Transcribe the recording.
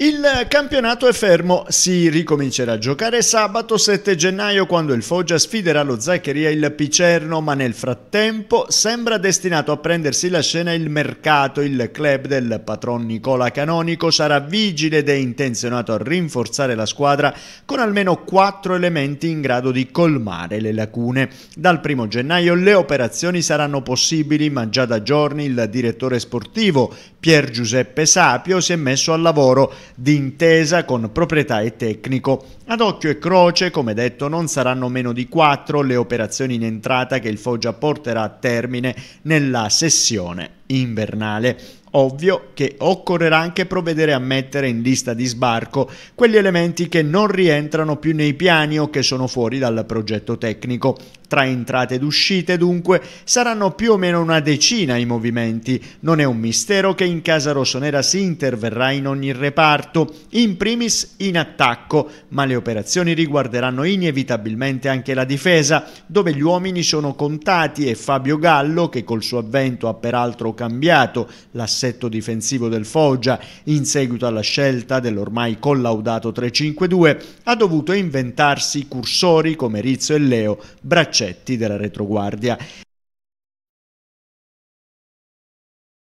Il campionato è fermo, si ricomincerà a giocare sabato 7 gennaio quando il Foggia sfiderà lo Zaccheria il Picerno, ma nel frattempo sembra destinato a prendersi la scena il mercato, il club del patron Nicola Canonico sarà vigile ed è intenzionato a rinforzare la squadra con almeno quattro elementi in grado di colmare le lacune. Dal 1 gennaio le operazioni saranno possibili, ma già da giorni il direttore sportivo Pier Giuseppe Sapio si è messo al lavoro d'intesa con proprietà e tecnico. Ad occhio e croce, come detto, non saranno meno di quattro le operazioni in entrata che il Foggia porterà a termine nella sessione invernale. Ovvio che occorrerà anche provvedere a mettere in lista di sbarco quegli elementi che non rientrano più nei piani o che sono fuori dal progetto tecnico. Tra entrate ed uscite, dunque, saranno più o meno una decina i movimenti. Non è un mistero che in Casa Rossonera si interverrà in ogni reparto, in primis in attacco, ma le operazioni riguarderanno inevitabilmente anche la difesa, dove gli uomini sono contati e Fabio Gallo, che col suo avvento ha peraltro cambiato la assetto difensivo del Foggia in seguito alla scelta dell'ormai collaudato 3-5-2, ha dovuto inventarsi cursori come Rizzo e Leo, braccetti della retroguardia.